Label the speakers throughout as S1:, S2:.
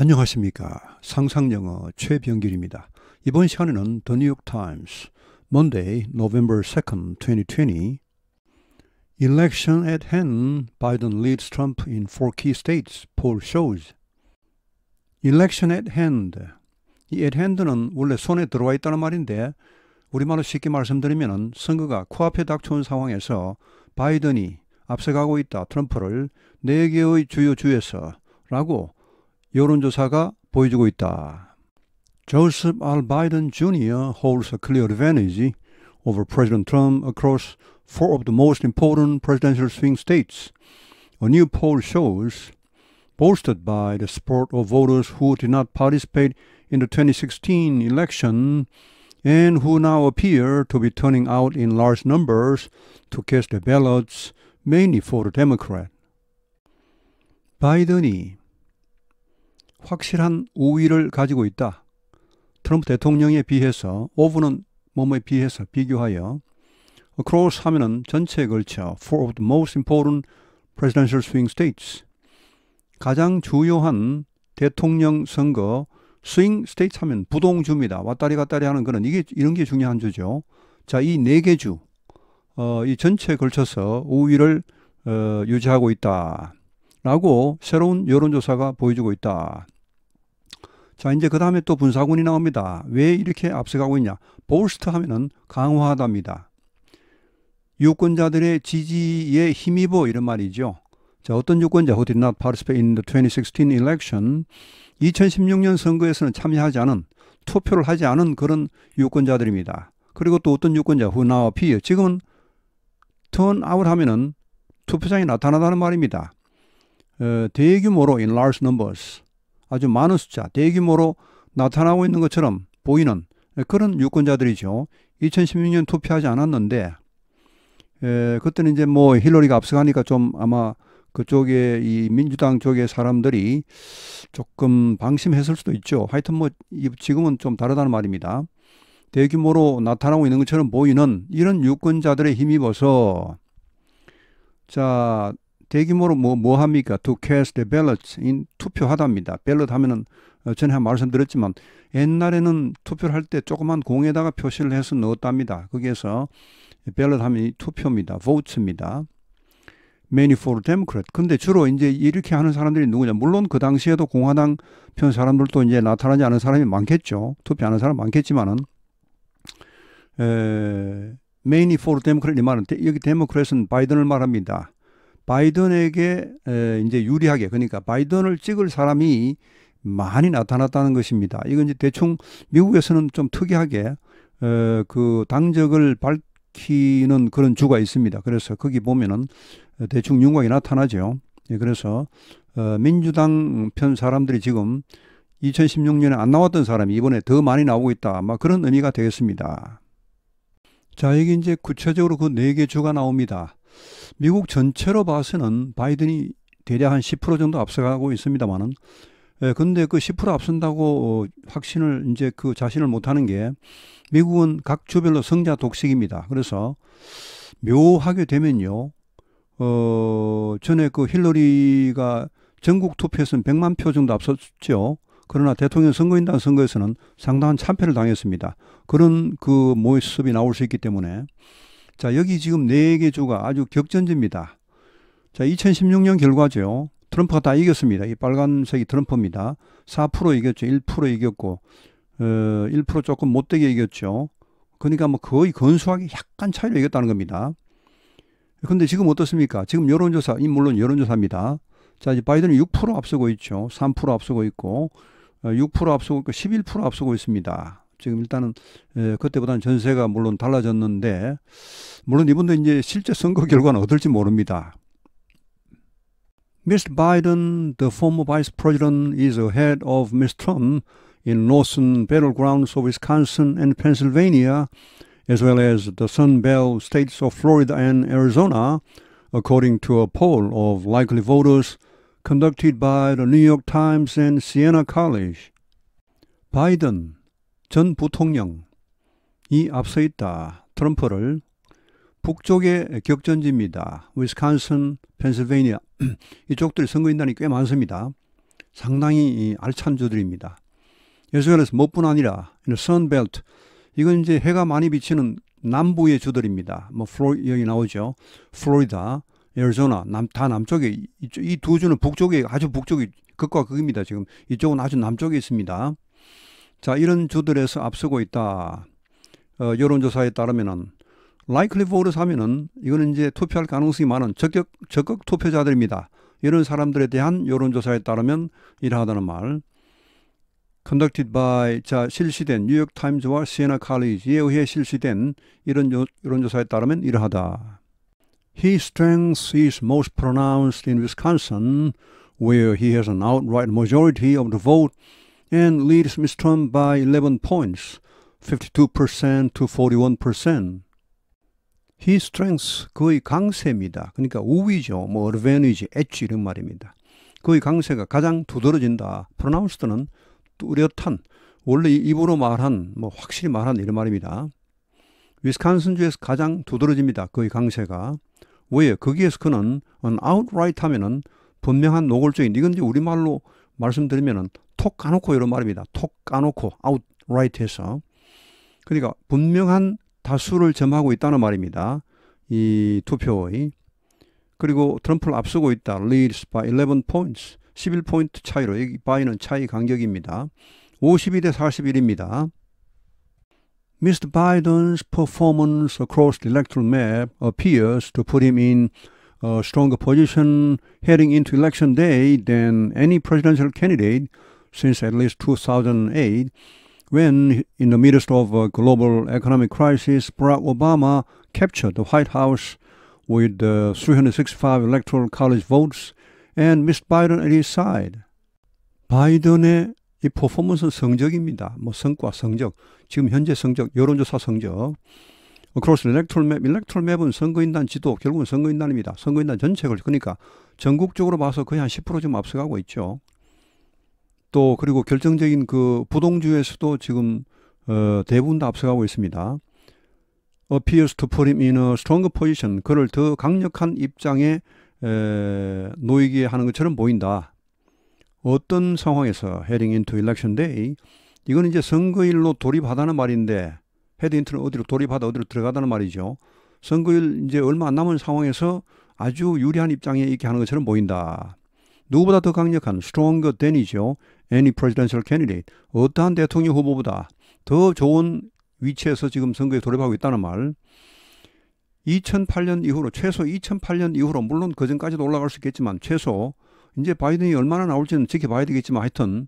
S1: 안녕하십니까. 상상영어 최병길입니다. 이번 시간에는 The New York Times, Monday, November 2nd, 2020 Election at hand, Biden leads Trump in four key states, poll shows. Election at hand. 이 at hand는 원래 손에 들어와 있다는 말인데 우리말로 쉽게 말씀드리면 선거가 코앞에 닥쳐온 상황에서 바이든이 앞서가고 있다 트럼프를 4개의 주요 주에서 라고 여론조사가 보여주고 있다. Joseph R. Biden Jr. holds a clear advantage over President Trump across four of the most important presidential swing states. A new poll shows, bolstered by the support of voters who did not participate in the 2016 election and who now appear to be turning out in large numbers to cast their ballots mainly for the Democrat. 바이든이 확실한 우위를 가지고 있다. 트럼프 대통령에 비해서 오브는 몸에 비해서 비교하여 across 하면은 전체에 걸쳐 four of the most important presidential swing states 가장 주요한 대통령 선거 스윙 스테이트 하면 부동주입니다. 왔다리 갔다리 하는 거는 이게 이런 게 중요한 주죠. 자, 이 네 개 주, 어, 이 전체에 걸쳐서 우위를 어, 유지하고 있다라고 새로운 여론조사가 보여주고 있다. 자, 이제 그 다음에 또 분사군이 나옵니다. 왜 이렇게 앞서가고 있냐? 볼스트 하면은 강화하답니다. 유권자들의 지지에 힘입어 이런 말이죠. 자, 어떤 유권자 who did not participate in the 2016 election 2016년 선거에서는 참여하지 않은 투표를 하지 않은 그런 유권자들입니다. 그리고 또 어떤 유권자 who now appear 지금은 turn out 하면은 투표장에 나타나다는 말입니다. 어, 대규모로 in large numbers 아주 많은 숫자, 대규모로 나타나고 있는 것처럼 보이는 그런 유권자들이죠. 2016년 투표하지 않았는데, 에, 그때는 이제 뭐 힐러리가 앞서가니까 좀 아마 그쪽에 이 민주당 쪽의 사람들이 조금 방심했을 수도 있죠. 하여튼 뭐 지금은 좀 다르다는 말입니다. 대규모로 나타나고 있는 것처럼 보이는 이런 유권자들의 힘입어서 자 대규모로 뭐, 뭐 합니까? To cast the ballot. 인, 투표하답니다. 벨럿 하면은, 어, 전에 말씀드렸지만, 옛날에는 투표를 할 때 조그만 공에다가 표시를 해서 넣었답니다. 거기에서 벨럿 하면 투표입니다. vote입니다. many for Democrat. 근데 주로 이제 이렇게 하는 사람들이 누구냐. 물론 그 당시에도 공화당 편 사람들도 이제 나타나지 않은 사람이 많겠죠. 투표하는 사람 많겠지만은, 에, many for Democrat 이 말은, 여기 Democrat은 바이든을 말합니다. 바이든에게 이제 유리하게 그러니까 바이든을 찍을 사람이 많이 나타났다는 것입니다. 이건 이제 대충 미국에서는 좀 특이하게 그 당적을 밝히는 그런 주가 있습니다. 그래서 거기 보면은 대충 윤곽이 나타나죠. 예, 그래서 어, 민주당 편 사람들이 지금 2016년에 안 나왔던 사람이 이번에 더 많이 나오고 있다. 아마 그런 의미가 되겠습니다. 자, 여기 이제 구체적으로 그 네 개 주가 나옵니다. 미국 전체로 봐서는 바이든이 대략 한 10% 정도 앞서가고 있습니다만은 예, 근데 그 10% 앞선다고 어, 확신을 이제 그 자신을 못하는 게 미국은 각 주별로 성자 독식입니다. 그래서 묘하게 되면요, 어, 전에 그 힐러리가 전국 투표에서는 100만 표 정도 앞섰죠. 그러나 대통령 선거인단 선거에서는 상당한 참패를 당했습니다. 그런 그 모습이 나올 수 있기 때문에 자, 여기 지금 네개 주가 아주 격전지입니다. 자, 2016년 결과죠. 트럼프가 다 이겼습니다. 이 빨간색이 트럼프입니다. 4% 이겼죠. 1% 이겼고, 어, 1% 조금 못되게 이겼죠. 그러니까 뭐 거의 건수하게 약간 차이로 이겼다는 겁니다. 근데 지금 어떻습니까? 지금 여론조사, 이 물론 여론조사입니다. 자, 이제 바이든은 6% 앞서고 있죠. 3% 앞서고 있고, 6% 어, 앞서고 있고, 11% 앞서고 있습니다. 지금 일단은 에, 그때보다는 전세가 물론 달라졌는데 물론 이분도 이제 실제 선거 결과는 어떨지 모릅니다. Mr. Biden, the former vice president, is ahead of Mr. Trump in northern battlegrounds of Wisconsin and Pennsylvania, as well as the Sun Belt states of Florida and Arizona, according to a poll of likely voters conducted by the New York Times and Siena College. Biden, 전 부통령이 앞서 있다. 트럼프를 북쪽의 격전지입니다. 위스콘신, 펜실베이니아 이쪽들 선거인단이 꽤 많습니다. 상당히 알찬 주들입니다. 예수관에서 못뿐 아니라 선벨트 이건 이제 해가 많이 비치는 남부의 주들입니다. 뭐 플로 여기 나오죠. 플로리다, 애리조나 남다 남쪽에 이 두 주는 북쪽에 아주 북쪽이 극과 극입니다. 지금 이쪽은 아주 남쪽에 있습니다. 자, 이런 주들에서 앞서고 있다. 어, 여론조사에 따르면은 라이클리보드 하면은 이거는 이제 투표할 가능성이 많은 적극 적극 투표자들입니다. 이런 사람들에 대한 여론조사에 따르면 이러하다는 말. conducted by 자 실시된 뉴욕 타임즈와 시에나 칼리지에 의해 실시된 이런 요, 여론조사에 따르면 이러하다. His strength is most pronounced in Wisconsin, where he has an outright majority of the vote. and leads m s t r o n by 11 points, 52% to 41%. He strengths 그의 강세입니다. 그러니까 우위죠. 뭐 advantage, edge 이런 말입니다. 그의 강세가 가장 두드러진다. p r o n o 는 뚜렷한, 원래 입으로 말한, 뭐 확실히 말한 이런 말입니다. 위스콘신주에서 가장 두드러집니다. 그의 강세가. 왜? 거기에서 그는 an outright 하면은 분명한 노골적인 이건 이제 우리말로 말씀드리면톡 까놓고 이런 말입니다. 톡 까놓고 outright해서 그러니까 분명한 다수를 점하고 있다는 말입니다. 이 투표의 그리고 트럼프를 앞서고 있다. leads by 11 points. 11포인트 차이로 여기 바이는 차이 간격입니다. 52 대 41입니다. Mr. Biden's performance across the electoral map appears to put him in a stronger position heading into election day than any presidential candidate since at least 2008, when, in the midst of a global economic crisis, Barack Obama captured the White House with uh, 365 electoral college votes and Miss Biden at his side. Biden의 이 퍼포먼스 성적입니다. 뭐 성과 성적, 지금 현재 성적, 여론조사 성적. 크로스 o s s e l e c t o r 은 선거인단 지도, 결국은 선거인단입니다. 선거인단 전체를 그러니까 전국적으로 봐서 거의 한 10%좀 앞서가고 있죠. 또 그리고 결정적인 그 부동주에서도 지금 어, 대부분 다 앞서가고 있습니다. appears to put him in a stronger position. 그를 더 강력한 입장에 에, 놓이게 하는 것처럼 보인다. 어떤 상황에서 heading into election day 이건 이제 선거일로 돌입하다는 말인데 헤드인트는 어디로 돌입하다 어디로 들어가다는 말이죠. 선거일 이제 얼마 안 남은 상황에서 아주 유리한 입장에 있게 하는 것처럼 보인다. 누구보다 더 강력한 stronger than이죠. any presidential candidate. 어떠한 대통령 후보보다 더 좋은 위치에서 지금 선거에 돌입하고 있다는 말. 2008년 이후로 최소 2008년 이후로 물론 그 전까지도 올라갈 수 있겠지만 최소 이제 바이든이 얼마나 나올지는 지켜봐야 되겠지만 하여튼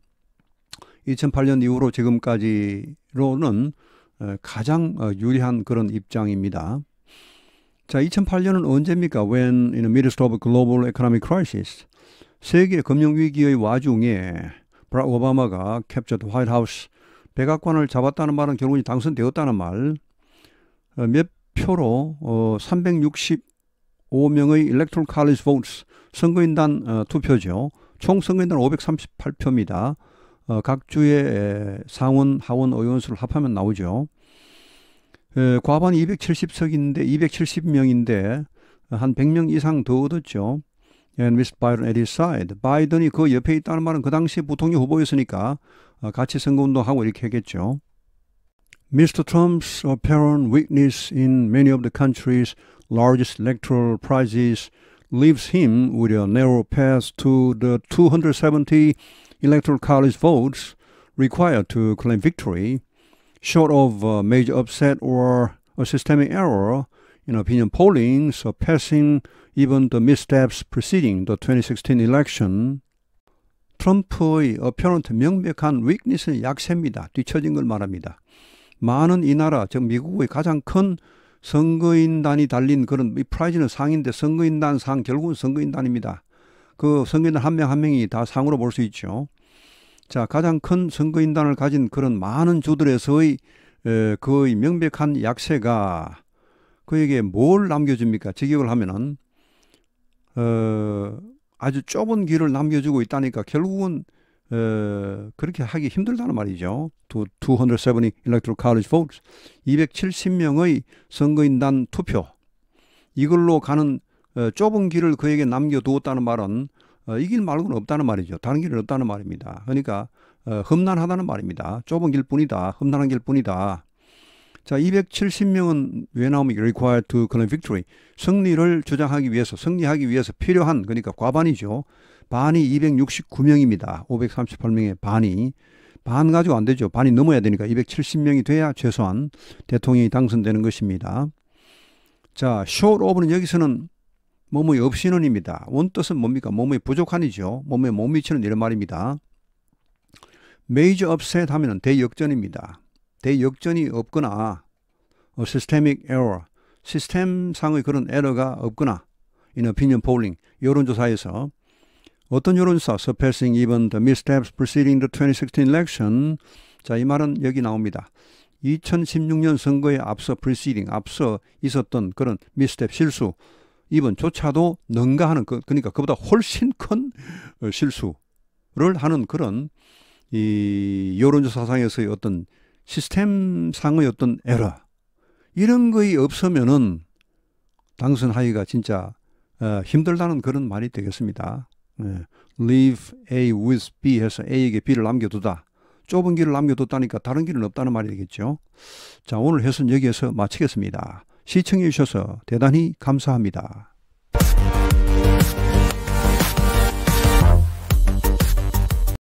S1: 2008년 이후로 지금까지로는 어, 가장 어, 유리한 그런 입장입니다. 자, 2008년은 언제입니까? When in the midst of a global economic crisis, 세계 금융 위기의 와중에 브락 오바마가 캡처드 화이트하우스 백악관을 잡았다는 말은 결국은 당선되었다는 말. 어, 몇 표로 어, 365명의 Electoral College votes 선거인단 어, 투표죠. 총 선거인단 538표입니다. 어, 각 주의 상원, 하원 의원 수를 합하면 나오죠. 에, 과반 270석인데 270명인데 한 100명 이상 더 얻었죠. And Mr. Biden at his side. 바이든이 그 옆에 있다는 말은 그 당시 부통령 후보였으니까 같이 선거운동하고 이렇게 했겠죠. Mr. Trump's apparent weakness in many of the country's largest electoral prizes leaves him with a narrow path to the 270 electoral college votes required to claim victory, short of a major upset or a systemic error in opinion polling, surpassing even the missteps preceding the 2016 election. 트럼프의 apparent 명백한 weakness는 약세입니다. 뒤처진 걸 말합니다. 많은 이 나라, 즉 미국의 가장 큰 선거인단이 달린 그런 이 프라이즈는 상인데 선거인단 상 결국은 선거인단입니다. 그 선거인단 한 명한 한 명이 다 상으로 볼 수 있죠. 자 가장 큰 선거인단을 가진 그런 많은 주들에서의 에, 그의 명백한 약세가 그에게 뭘 남겨줍니까? 직역을 하면은 어, 아주 좁은 길을 남겨주고 있다니까 결국은 어, 그렇게 하기 힘들다는 말이죠. 270 electoral college votes. 270명의 선거인단 투표. 이걸로 가는 어, 좁은 길을 그에게 남겨두었다는 말은 어, 이길 말고는 없다는 말이죠. 다른 길은 없다는 말입니다. 그러니까 어, 험난하다는 말입니다. 좁은 길 뿐이다. 험난한 길 뿐이다. 자, 270명은 왜나옵니 required to claim victory. 승리를 주장하기 위해서, 승리하기 위해서 필요한, 그러니까 과반이죠. 반이 269명입니다. 538명의 반이 반 가지고 안 되죠. 반이 넘어야 되니까 270명이 돼야 최소한 대통령이 당선되는 것입니다. 자, 쇼 h 브는 여기서는 몸의 없이는입니다. 원뜻은 뭡니까? 몸의 부족한이죠. 몸에 몸 미치는 이런 말입니다. 메이저 업셋 하면 대역전입니다. 대역전이 없거나 시스템믹 에러, 시스템상의 그런 에러가 없거나 이는 비년 폴링 여론조사에서 어떤 여론조사 surpassing even the missteps preceding the 2016 election 자이 말은 여기 나옵니다. 2016년 선거에 앞서 preceding 앞서 있었던 그런 misstep 실수 이번 조차도 능가하는 그, 그러니까 그보다 훨씬 큰 어, 실수를 하는 그런 이 여론조사상에서의 어떤 시스템상의 어떤 에러 이런 거에 없으면은 당선 하기가 진짜 어, 힘들다는 그런 말이 되겠습니다. 네. leave A with B 해서 A에게 B를 남겨두다. 좁은 길을 남겨뒀다니까 다른 길은 없다는 말이 되겠죠. 자, 오늘 해선 여기에서 마치겠습니다. 시청해 주셔서 대단히 감사합니다.